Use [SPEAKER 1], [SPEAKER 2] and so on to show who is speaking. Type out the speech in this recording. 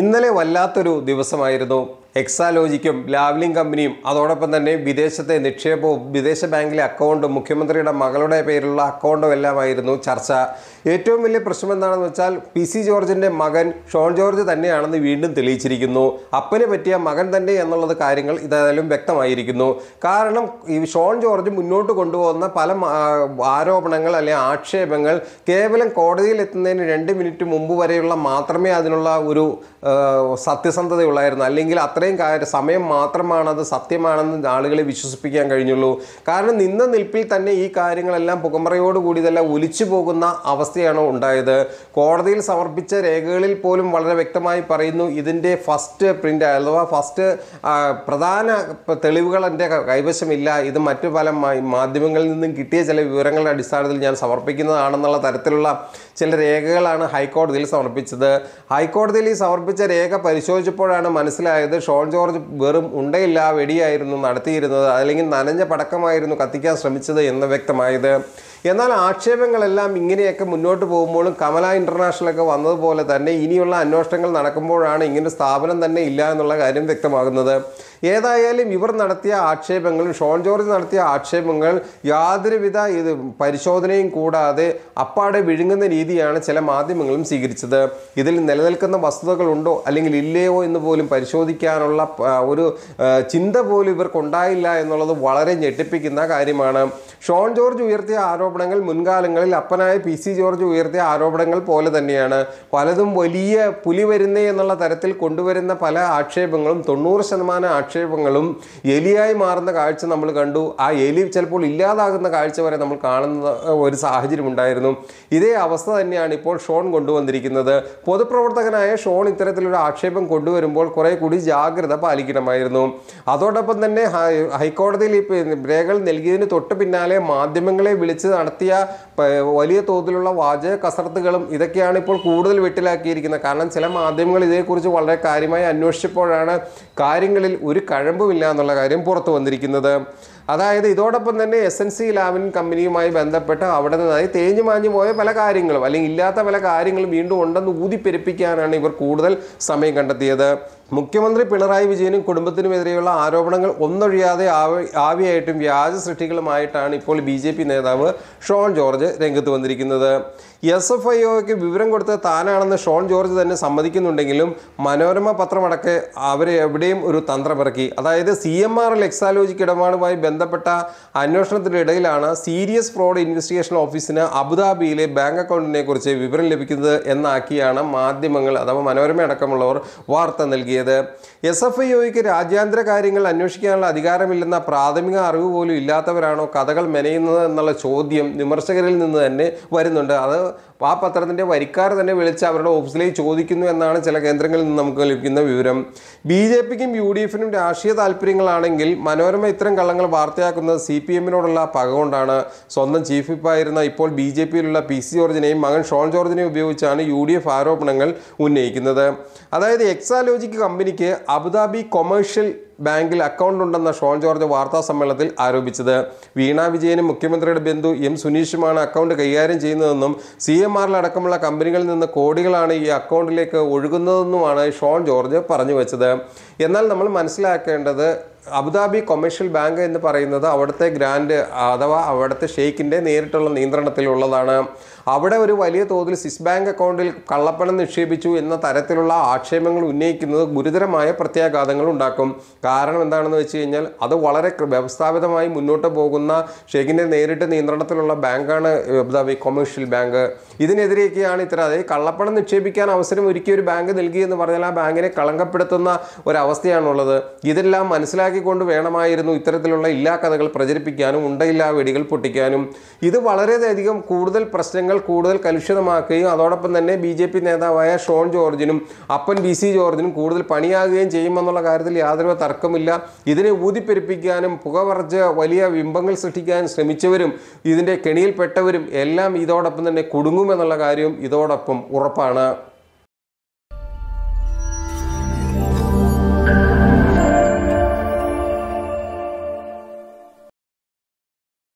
[SPEAKER 1] ഇന്നലെ വല്ലാത്തൊരു ദിവസമായിരുന്നു എക്സാലോജിക്കും ലാവ്ലിംഗ് കമ്പനിയും അതോടൊപ്പം തന്നെ വിദേശത്തെ നിക്ഷേപവും വിദേശ ബാങ്കിലെ അക്കൗണ്ടും മുഖ്യമന്ത്രിയുടെ മകളുടെ പേരിലുള്ള അക്കൗണ്ടും എല്ലാമായിരുന്നു ചർച്ച ഏറ്റവും വലിയ പ്രശ്നം എന്താണെന്ന് വെച്ചാൽ പി സി ജോർജിൻ്റെ മകൻ ഷോൺ ജോർജ് തന്നെയാണെന്ന് വീണ്ടും തെളിയിച്ചിരിക്കുന്നു അപ്പന് പറ്റിയ മകൻ തന്നെ എന്നുള്ളത് കാര്യങ്ങൾ ഇതായാലും വ്യക്തമായിരിക്കുന്നു കാരണം ഈ ഷോൺ ജോർജ് മുന്നോട്ട് കൊണ്ടുപോകുന്ന പല ആരോപണങ്ങൾ അല്ലെങ്കിൽ ആക്ഷേപങ്ങൾ കേവലം കോടതിയിൽ എത്തുന്നതിന് രണ്ട് മിനിറ്റ് മുമ്പ് വരെയുള്ള മാത്രമേ അതിനുള്ള ഒരു സത്യസന്ധതയുള്ളായിരുന്നു അല്ലെങ്കിൽ അത്ര അത്രയും കാര്യം സമയം മാത്രമാണ് അത് സത്യമാണെന്ന് ആളുകളെ വിശ്വസിപ്പിക്കാൻ കഴിഞ്ഞുള്ളൂ കാരണം നിന്ന നിൽപ്പിൽ തന്നെ ഈ കാര്യങ്ങളെല്ലാം പുകമറയോടുകൂടി തന്നെ ഒലിച്ചു പോകുന്ന അവസ്ഥയാണ് ഉണ്ടായത് കോടതിയിൽ സമർപ്പിച്ച രേഖകളിൽ പോലും വളരെ വ്യക്തമായി പറയുന്നു ഇതിൻ്റെ ഫസ്റ്റ് പ്രിൻ്റ് അഥവാ ഫസ്റ്റ് പ്രധാന തെളിവുകൾ എൻ്റെ കൈവശമില്ല ഇത് മറ്റു പല മാധ്യമങ്ങളിൽ നിന്നും കിട്ടിയ ചില വിവരങ്ങളുടെ അടിസ്ഥാനത്തിൽ ഞാൻ സമർപ്പിക്കുന്നതാണെന്നുള്ള തരത്തിലുള്ള ചില രേഖകളാണ് ഹൈക്കോടതിയിൽ സമർപ്പിച്ചത് ഹൈക്കോടതിയിൽ ഈ സമർപ്പിച്ച രേഖ പരിശോധിച്ചപ്പോഴാണ് മനസ്സിലായത് ഷോൺ ജോർജ് വെറും ഉണ്ടയില്ല വെടിയായിരുന്നു നടത്തിയിരുന്നത് അല്ലെങ്കിൽ നനഞ്ഞ പടക്കമായിരുന്നു കത്തിക്കാൻ ശ്രമിച്ചത് എന്ന് വ്യക്തമായത് എന്നാൽ ആക്ഷേപങ്ങളെല്ലാം ഇങ്ങനെയൊക്കെ മുന്നോട്ട് പോകുമ്പോഴും കമല ഇൻ്റർനാഷണലൊക്കെ വന്നതുപോലെ തന്നെ ഇനിയുള്ള അന്വേഷണങ്ങൾ നടക്കുമ്പോഴാണ് ഇങ്ങനെ സ്ഥാപനം തന്നെ ഇല്ല എന്നുള്ള കാര്യം വ്യക്തമാകുന്നത് ഏതായാലും ഇവർ നടത്തിയ ആക്ഷേപങ്ങളും ഷോൺ ജോർജ് നടത്തിയ ആക്ഷേപങ്ങൾ യാതൊരുവിധ ഇത് പരിശോധനയും കൂടാതെ അപ്പാടെ വിഴുങ്ങുന്ന രീതി രീതിയാണ് ചില മാധ്യമങ്ങളും സ്വീകരിച്ചത് ഇതിൽ നിലനിൽക്കുന്ന വസ്തുതകളുണ്ടോ അല്ലെങ്കിൽ ഇല്ലയോ എന്ന് പോലും പരിശോധിക്കാനുള്ള ഒരു ചിന്ത പോലും ഇവർക്കുണ്ടായില്ല എന്നുള്ളത് വളരെ ഞെട്ടിപ്പിക്കുന്ന കാര്യമാണ് ഷോൺ ജോർജ് ഉയർത്തിയ ആരോപണങ്ങൾ മുൻകാലങ്ങളിൽ അപ്പനായ പി സി ജോർജ് ഉയർത്തിയ ആരോപണങ്ങൾ പോലെ തന്നെയാണ് പലതും വലിയ പുലി വരുന്നേ എന്നുള്ള തരത്തിൽ കൊണ്ടുവരുന്ന പല ആക്ഷേപങ്ങളും തൊണ്ണൂറ് ശതമാനം ആക്ഷേപങ്ങളും എലിയായി മാറുന്ന കാഴ്ച നമ്മൾ കണ്ടു ആ എലി ചിലപ്പോൾ ഇല്ലാതാകുന്ന കാഴ്ച വരെ നമ്മൾ കാണുന്ന ഒരു സാഹചര്യം ഉണ്ടായിരുന്നു ഇതേ അവസ്ഥ തന്നെയാണ് ഇപ്പോൾ ഷോൺ കൊണ്ടുവന്നിരിക്കുന്നത് പൊതുപ്രവർത്തകനായ ഷോൺ ഇത്തരത്തിലൊരു ആക്ഷേപം കൊണ്ടുവരുമ്പോൾ കുറെ കൂടി ജാഗ്രത പാലിക്കണമായിരുന്നു അതോടൊപ്പം തന്നെ ഹൈക്കോടതിയിൽ ഈ രേഖകൾ നൽകിയതിന് തൊട്ട് പിന്നാലെ മാധ്യമങ്ങളെ വിളിച്ച് നടത്തിയ വലിയ തോതിലുള്ള വാചക കസർത്തുകളും ഇതൊക്കെയാണ് ഇപ്പോൾ കൂടുതൽ വെട്ടിലാക്കിയിരിക്കുന്നത് കാരണം ചില മാധ്യമങ്ങൾ ഇതേക്കുറിച്ച് വളരെ കാര്യമായി അന്വേഷിച്ചപ്പോഴാണ് കാര്യങ്ങളിൽ ഒരു കഴമ്പുമില്ല എന്നുള്ള കാര്യം പുറത്തു വന്നിരിക്കുന്നത് അതായത് ഇതോടൊപ്പം തന്നെ എസ് എൻ സി ലാവിൻ കമ്പനിയുമായി ബന്ധപ്പെട്ട് അവിടെ നിന്നായി തേഞ്ഞു മാഞ്ഞു പോയ പല കാര്യങ്ങളും അല്ലെങ്കിൽ ഇല്ലാത്ത പല കാര്യങ്ങളും വീണ്ടും ഉണ്ടെന്ന് ഊതിപ്പെരുപ്പിക്കാനാണ് ഇവർ കൂടുതൽ സമയം കണ്ടെത്തിയത് മുഖ്യമന്ത്രി പിണറായി വിജയനും കുടുംബത്തിനുമെതിരെയുള്ള ആരോപണങ്ങൾ ഒന്നൊഴിയാതെ ആവി ആവിയായിട്ടും വ്യാജ സൃഷ്ടികളുമായിട്ടാണ് ഇപ്പോൾ ബി ജെ പി നേതാവ് ഷോൺ ജോർജ് രംഗത്ത് വന്നിരിക്കുന്നത് എസ് എഫ് ഐ ഒക്ക് വിവരം കൊടുത്ത താനാണെന്ന് ഷോൺ ജോർജ് തന്നെ സമ്മതിക്കുന്നുണ്ടെങ്കിലും മനോരമ പത്രമടക്ക് അവരെ എവിടെയും ഒരു തന്ത്രമിറക്കി അതായത് സി എം ആർ എൽ ഇടപാടുമായി ബന്ധപ്പെട്ട അന്വേഷണത്തിനിടയിലാണ് സീരിയസ് ഫ്രോഡ് ഇൻവെസ്റ്റിഗേഷൻ ഓഫീസിന് അബുദാബിയിലെ ബാങ്ക് അക്കൗണ്ടിനെ കുറിച്ച് വിവരം ലഭിക്കുന്നത് എന്നാക്കിയാണ് മാധ്യമങ്ങൾ അഥവാ മനോരമ അടക്കമുള്ളവർ വാർത്ത നൽകിയത് നൽകിയത് എസ് എഫ് ഐ രാജ്യാന്തര കാര്യങ്ങൾ അന്വേഷിക്കാനുള്ള അധികാരമില്ലെന്ന പ്രാഥമിക അറിവ് പോലും ഇല്ലാത്തവരാണോ കഥകൾ മെനയുന്നത് എന്നുള്ള ചോദ്യം വിമർശകരിൽ നിന്ന് തന്നെ വരുന്നുണ്ട് അത് അപ്പോൾ ആ പത്രത്തിൻ്റെ വരിക്കാർ തന്നെ വിളിച്ച് അവരുടെ ഓഫീസിലേക്ക് ചോദിക്കുന്നു എന്നാണ് ചില കേന്ദ്രങ്ങളിൽ നിന്ന് നമുക്ക് ലഭിക്കുന്ന വിവരം ബി ജെ പിക്കും യു ഡി എഫിനും രാഷ്ട്രീയ താല്പര്യങ്ങളാണെങ്കിൽ മനോരമ ഇത്തരം കള്ളങ്ങൾ വാർത്തയാക്കുന്നത് സി പി എമ്മിനോടുള്ള പക കൊണ്ടാണ് സ്വന്തം ചീഫ് വിപ്പായിരുന്ന ഇപ്പോൾ ബി ജെ പിയിലുള്ള പി സി ജോർജിനെയും മകൻ ഷോൺ ജോർജിനെയും ഉപയോഗിച്ചാണ് യു ഡി എഫ് ആരോപണങ്ങൾ ഉന്നയിക്കുന്നത് അതായത് എക്സാലോജിക് കമ്പനിക്ക് അബുദാബി കൊമേഴ്ഷ്യൽ ബാങ്കിൽ അക്കൗണ്ട് ഉണ്ടെന്ന ഷോൺ ജോർജ് വാർത്താ സമ്മേളനത്തിൽ ആരോപിച്ചത് വീണ വിജയനും മുഖ്യമന്ത്രിയുടെ ബന്ധു എം സുനീഷുമാണ് അക്കൗണ്ട് കൈകാര്യം ചെയ്യുന്നതെന്നും സി എം ആറിലടക്കമുള്ള കമ്പനികളിൽ നിന്ന് കോടികളാണ് ഈ അക്കൗണ്ടിലേക്ക് ഒഴുകുന്നതെന്നുമാണ് ഷോൺ ജോർജ് പറഞ്ഞു വെച്ചത് എന്നാൽ നമ്മൾ മനസ്സിലാക്കേണ്ടത് അബുദാബി കൊമേഴ്ഷ്യൽ ബാങ്ക് എന്ന് പറയുന്നത് അവിടുത്തെ ഗ്രാൻഡ് അഥവാ അവിടുത്തെ ഷെയ്ഖിൻ്റെ നേരിട്ടുള്ള നിയന്ത്രണത്തിലുള്ളതാണ് അവിടെ ഒരു വലിയ തോതിൽ സ്വിസ് ബാങ്ക് അക്കൗണ്ടിൽ കള്ളപ്പണം നിക്ഷേപിച്ചു എന്ന തരത്തിലുള്ള ആക്ഷേപങ്ങൾ ഉന്നയിക്കുന്നത് ഗുരുതരമായ പ്രത്യാഘാതങ്ങൾ ഉണ്ടാക്കും കാരണം എന്താണെന്ന് വെച്ച് കഴിഞ്ഞാൽ അത് വളരെ വ്യവസ്ഥാപിതമായി മുന്നോട്ട് പോകുന്ന ഷെയ്ഖിൻ്റെ നേരിട്ട് നിയന്ത്രണത്തിലുള്ള ബാങ്കാണ് അബുദാബി കൊമേഴ്ഷ്യൽ ബാങ്ക് ഇതിനെതിരെയൊക്കെയാണ് ഇത്ര അതായത് കള്ളപ്പണം നിക്ഷേപിക്കാൻ അവസരം ഒരുക്കിയ ഒരു ബാങ്ക് നൽകിയെന്ന് എന്ന് പറഞ്ഞാൽ ആ ബാങ്കിനെ കളങ്കപ്പെടുത്തുന്ന ഒരവസ്ഥയാണുള്ളത് ഇതെല്ലാം മനസ്സിലാക്കി ഉണ്ടാക്കിക്കൊണ്ട് വേണമായിരുന്നു ഇത്തരത്തിലുള്ള ഇല്ലാ കഥകൾ പ്രചരിപ്പിക്കാനും ഉണ്ടയില്ലാ വെടികൾ പൊട്ടിക്കാനും ഇത് വളരെയധികം കൂടുതൽ പ്രശ്നങ്ങൾ കൂടുതൽ കലുഷിതമാക്കുകയും അതോടൊപ്പം തന്നെ ബി ജെ പി നേതാവായ ഷോൺ ജോർജിനും അപ്പൻ ബി സി ജോർജിനും കൂടുതൽ പണിയാകുകയും ചെയ്യുമെന്നുള്ള കാര്യത്തിൽ യാതൊരു തർക്കമില്ല ഇതിനെ ഊതിപ്പെരുപ്പിക്കാനും പുകവർജ്ജ വലിയ ബിംബങ്ങൾ സൃഷ്ടിക്കാൻ ശ്രമിച്ചവരും ഇതിൻ്റെ കെണിയിൽപ്പെട്ടവരും എല്ലാം ഇതോടൊപ്പം തന്നെ കുടുങ്ങുമെന്നുള്ള കാര്യം ഇതോടൊപ്പം ഉറപ്പാണ്